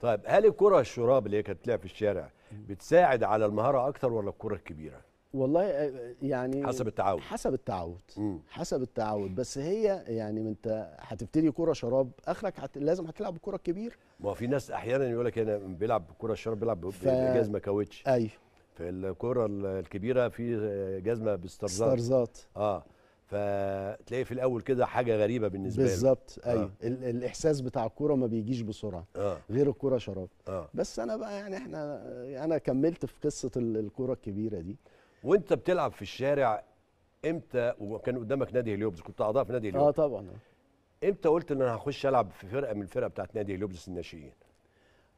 طيب هل الكره الشراب اللي هي كانت تلعب في الشارع بتساعد على المهاره اكتر ولا الكره الكبيره والله آه، يعني حسب التعود حسب التعود مم. حسب التعود بس هي يعني انت هتبتدي كره شراب اخرك هت... لازم هتلعب بالكره كبير ما في ناس احيانا يقول لك انا بيلعب بكرة الشراب بيلعب ف... بجزمه كاوتش ايوه في الكره الكبيره في جزمه باسترزات استرزات اه فتلاقي في الاول كده حاجه غريبه بالنسبه لي بالظبط آه. ايوه آه. الاحساس بتاع الكوره ما بيجيش بسرعه آه. غير الكوره شراب آه. بس انا بقى يعني احنا انا كملت في قصه الكوره الكبيره دي وانت بتلعب في الشارع امتى وكان قدامك نادي هليوبس كنت اعضاء في نادي هليوبس اه طبعا امتى قلت ان انا هخش العب في فرقه من الفرقه بتاعت نادي هليوبس الناشئين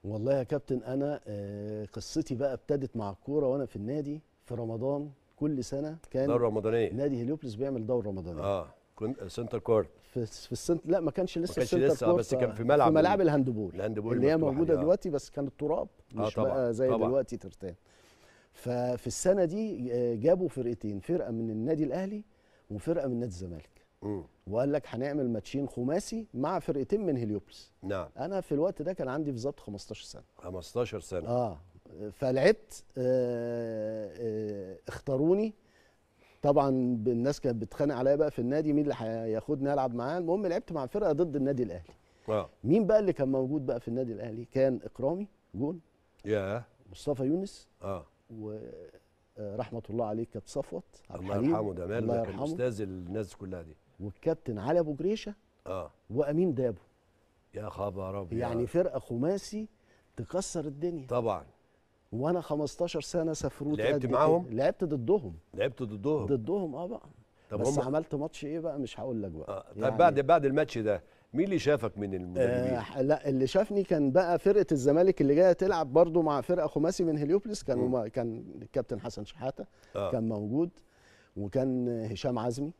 والله يا كابتن انا آه، قصتي بقى ابتدت مع الكوره وانا في النادي في رمضان كل سنه كان دوره رمضانيه نادي هليوبلس بيعمل دوره رمضانيه اه كنت سنتر كورت في, في السنت لا ما كانش لسه ما كانش لسه كورت بس كان في آه، ملعب في ملاعب الهاندبول الهاندبول اللي هي موجوده دلوقتي بس كانت تراب آه، مش آه طبعًا بقى زي طبعًا دلوقتي ترتان ففي السنه دي آه، جابوا فرقتين فرقه من النادي الاهلي وفرقه من نادي الزمالك وقال لك هنعمل ماتشين خماسي مع فرقتين من هليوبلس نعم انا في الوقت ده كان عندي بالظبط 15 سنه 15 سنه اه فلعبت آه، آه، اختاروني طبعا الناس كانت بتتخانق عليا بقى في النادي مين اللي هياخدني العب معاه المهم لعبت مع الفرقه ضد النادي الاهلي آه. مين بقى اللي كان موجود بقى في النادي الاهلي كان اكرامي جون يا مصطفى يونس اه ورحمه آه، الله عليه كانت صفوت عبد الله يرحمه ده مال استاذ الناس كلها دي والكابتن علي ابو جريشه اه وامين دابو يا خبر ابيض يعني فرقه خماسي تكسر الدنيا طبعا وانا 15 سنه سفروت لعبت إيه؟ معاهم إيه؟ لعبت ضدهم لعبت ضدهم ضدهم اه بقى طب بس هم... عملت ماتش ايه بقى مش هقول لك بقى آه. طب يعني... بعد بعد الماتش ده مين اللي شافك من المدربين؟ آه لا اللي شافني كان بقى فرقه الزمالك اللي جايه تلعب برده مع فرقه خماسي من هليوبلس كان ما كان الكابتن حسن شحاته آه. كان موجود وكان هشام عزمي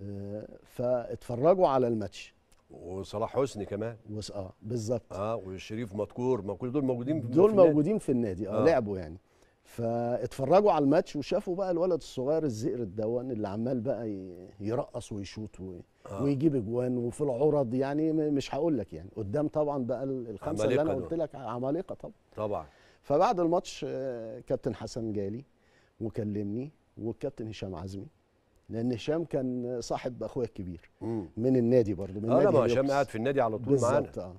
آه فاتفرجوا على الماتش وصلاح حسني كمان وص... اه بالظبط اه وشريف مذكور ما كل دول موجودين دول في موجودين في النادي اه, آه. لعبوا يعني فاتفرجوا على الماتش وشافوا بقى الولد الصغير الزئر الدوان اللي عمال بقى يرقص ويشوط و... آه. ويجيب اجوان وفي العرض يعني مش هقول لك يعني قدام طبعا بقى الخمسه اللي انا قلت لك عمالقه طبعا طبعا فبعد الماتش آه، كابتن حسن جالي وكلمني والكابتن هشام عزمي لان هشام كان صاحب اخويا الكبير من النادي برضه من اه ما هشام قاعد في النادي على طول معانا اه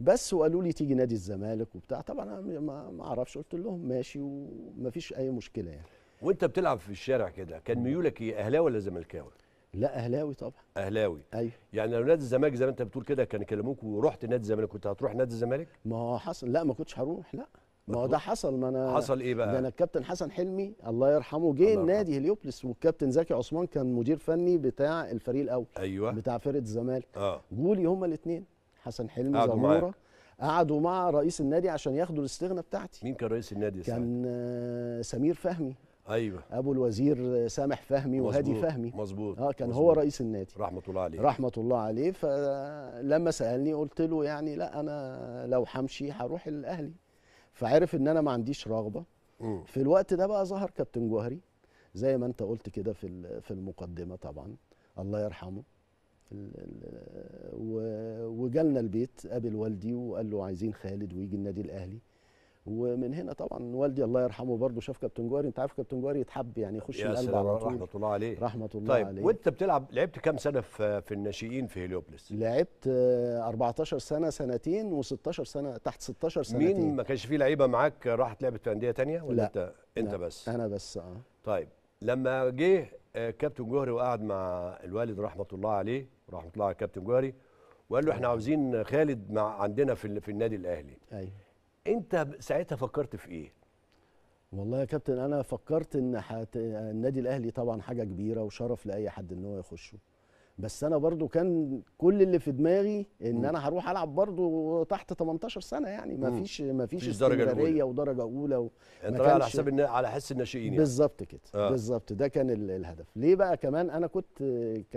بس وقالوا لي تيجي نادي الزمالك وبتاع طبعا انا ما اعرفش قلت لهم ماشي ومفيش اي مشكله يعني وانت بتلعب في الشارع كده كان ميولك ايه اهلاوي ولا زملكاوي لا اهلاوي طبعا اهلاوي ايوه يعني لو نادي الزمالك زي ما انت بتقول كده كان كلموك ورحت نادي الزمالك كنت هتروح نادي الزمالك ما حصل لا ما كنتش هروح لا ما هو ده حصل ما انا حصل ايه بقى؟ ده انا الكابتن حسن حلمي الله يرحمه جه نادي هليوبلس والكابتن زكي عثمان كان مدير فني بتاع الفريق الاول ايوه بتاع فرقه الزمالك اه جولي هما الاثنين حسن حلمي زموره قعدوا مع رئيس النادي عشان ياخدوا الاستغنى بتاعتي مين كان رئيس النادي كان آه، سمير فهمي ايوه ابو الوزير آه، سامح فهمي وهادي فهمي مظبوط اه كان مزبوط. هو رئيس النادي رحمه الله عليه رحمه الله عليه فلما سالني قلت له يعني لا انا لو همشي هروح الاهلي فعرف ان انا ما عنديش رغبه في الوقت ده بقى ظهر كابتن جوهري زي ما انت قلت كده في في المقدمه طبعا الله يرحمه وجالنا البيت قابل والدي وقال له عايزين خالد ويجي النادي الاهلي ومن هنا طبعا والدي الله يرحمه برضه شاف كابتن جوهري انت عارف كابتن جوهري يتحب يعني يخش القلب على طول رحمه الله عليه رحمه الله طيب عليه طيب وانت بتلعب لعبت كام سنه في في الناشئين في هليوبلس؟ لعبت 14 آه، سنه سنتين و16 سنه تحت 16 سنتين مين ما كانش فيه لعيبه معاك راحت لعبت في انديه ثانيه ولا لا انت انت لا بس؟ انا بس اه طيب لما جه آه، كابتن جوهري وقعد مع الوالد رحمه الله عليه رحمه الله على كابتن جوهري وقال له احنا عاوزين خالد مع عندنا في في النادي الاهلي ايوه انت ساعتها فكرت في ايه والله يا كابتن انا فكرت ان حت... النادي الاهلي طبعا حاجه كبيره وشرف لاي حد ان هو يخشه بس انا برضو كان كل اللي في دماغي ان م. انا هروح العب برضو تحت 18 سنه يعني ما فيش ما فيش استمراريه ودرجه اولى و... انت على حساب النا... على حس الناشئين يعني بالظبط كده آه. بالظبط ده كان ال... الهدف ليه بقى كمان انا كنت ك...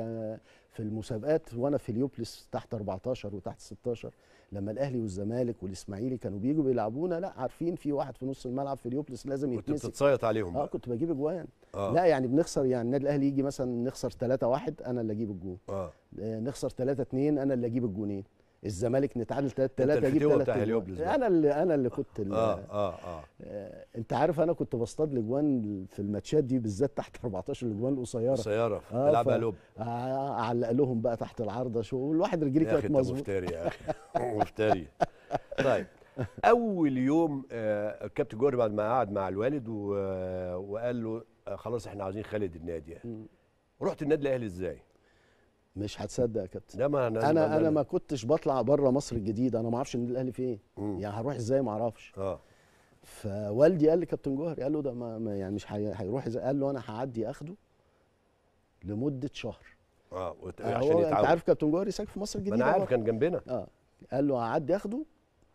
في المسابقات وانا في اليوبلس تحت 14 وتحت 16 لما الاهلي والزمالك والاسماعيلي كانوا بيجوا بيلعبونا لا عارفين في واحد في نص الملعب في اليوبلس لازم يتمسك كنت بتتصيط عليهم اه كنت بجيب اجوان آه. لا يعني بنخسر يعني النادي الاهلي يجي مثلا نخسر 3 1 انا اللي اجيب الجون آه. آه، نخسر 3 2 انا اللي اجيب الجونين الزمالك نتعادل 3 3 اجيب 3 انا اللي انا اللي كنت اللي آه, آه, آه, آه انت عارف انا كنت بصطاد الاجوان في الماتشات دي بالذات تحت 14 الاجوان القصيره قصيره آه العبها لوب اعلق آه، لهم بقى تحت العارضه شو الواحد رجليه كانت مظبوطه مفتري يا اخي مفتري طيب اول يوم آه، الكابتن جوري بعد ما قعد مع الوالد وقال له خلاص احنا عايزين خالد النادي يعني رحت النادي الاهلي ازاي مش هتصدق يا كابتن لا ما انا انا, أنا ما كنتش بطلع بره مصر الجديد انا ما اعرفش النادي الاهلي فين يعني هروح ازاي ما اعرفش اه فوالدي قال لي كابتن جوهر قال له ده ما يعني مش هيروح ازاي قال له انا هعدي اخده لمده شهر اه عشان هو انت عارف كابتن جوهر ساكن في مصر الجديده انا عارف كان جنبنا اه قال له هعدي اخده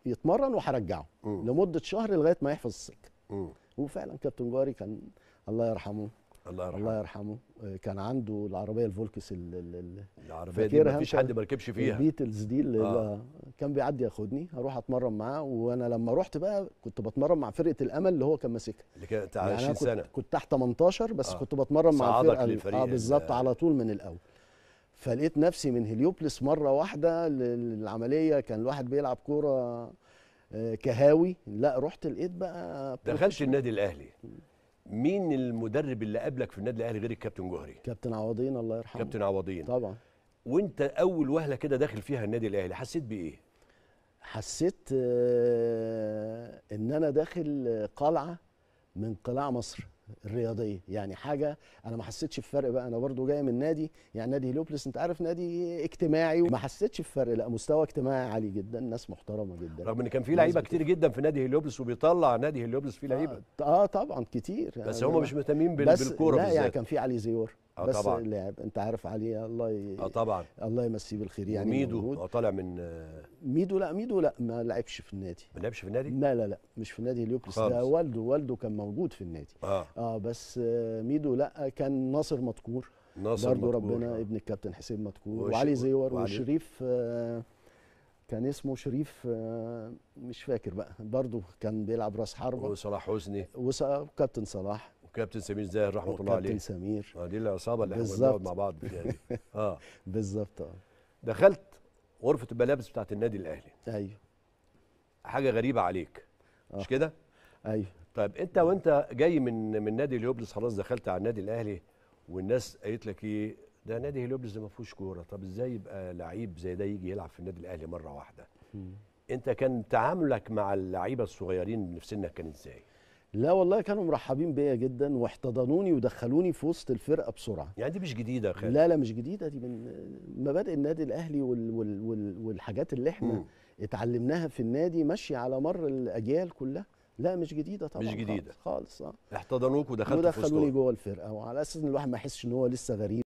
يتمرن وهرجعه لمده شهر لغايه ما يحفظ السكه وفعلا كابتن جوهري كان الله يرحمه الله يرحمه الله يرحمه آه، كان عنده العربيه الفولكس العربيه دي مفيش حد ما ركبش فيها البيتلز دي اللي آه. كان بيعدي ياخدني اروح اتمرن معاه وانا لما رحت بقى كنت بتمرن مع فرقه الامل اللي هو كان ماسكها اللي كانت 20 يعني سنه كنت, تحت 18 بس آه. كنت بتمرن مع الفرقه للفريق اه بالظبط على طول من الاول فلقيت نفسي من هليوبلس مره واحده للعمليه كان الواحد بيلعب كوره آه، كهاوي لا رحت لقيت بقى دخلش النادي الاهلي مين المدرب اللي قابلك في النادي الاهلي غير الكابتن جوهري كابتن عوضين الله يرحمه كابتن عوضين طبعا وانت اول وهله كده داخل فيها النادي الاهلي حسيت بايه حسيت آه، ان انا داخل قلعه من قلاع مصر الرياضيه يعني حاجه انا ما حسيتش بفرق بقى انا برضو جاي من نادي يعني نادي هيلوبلس انت عارف نادي اجتماعي ما حسيتش بفرق لا مستوى اجتماعي عالي جدا ناس محترمه جدا رغم ان كان في لعيبه كتير جدا في نادي هيلوبلس وبيطلع نادي هيلوبلس فيه لعيبه آه،, آه, طبعا كتير بس هم يعني مش مهتمين بالكوره لا يعني بالذات. يعني كان في علي زيور آه بس طبعا. لاعب انت عارف علي الله ي... اه طبعا الله يمسيه بالخير يعني ميدو اه طالع من آه، ميدو لا ميدو لا ما لعبش في النادي ما لعبش في النادي؟ لا لا لا مش في النادي هليوكلس ده والده والده كان موجود في النادي اه, آه بس آه، ميدو لا كان ناصر مدكور ناصر برضه ربنا آه. ابن الكابتن حسين مدكور وش... وعلي زيور وعلي. وشريف آه كان اسمه شريف آه، مش فاكر بقى برضه كان بيلعب راس حربه وصلاح حسني وكابتن صلاح كابتن سمير زاهر رحمه الله عليه كابتن سمير آه، دي العصابه اللي احنا بنقعد مع بعض فيها دي اه بالظبط اه دخلت غرفه الملابس بتاعت النادي الاهلي ايوه حاجه غريبه عليك آه. مش كده ايوه طيب انت وانت جاي من من نادي اليوبلس خلاص دخلت على النادي الاهلي والناس قالت لك ايه ده نادي هليوبلس ما فيهوش كوره طب ازاي يبقى لعيب زي ده يجي يلعب في النادي الاهلي مره واحده انت كان تعاملك مع اللعيبه الصغيرين اللي في سنك كان ازاي لا والله كانوا مرحبين بيا جدا واحتضنوني ودخلوني في وسط الفرقه بسرعه يعني دي مش جديده خالد لا لا مش جديده دي من مبادئ النادي الاهلي وال وال وال والحاجات اللي احنا م. اتعلمناها في النادي ماشيه على مر الاجيال كلها لا مش جديده طبعا مش جديده خالص, خالص اه احتضنوك ودخلت ودخلوني جوه الفرقه وعلى اساس ان الواحد ما يحسش ان هو لسه غريب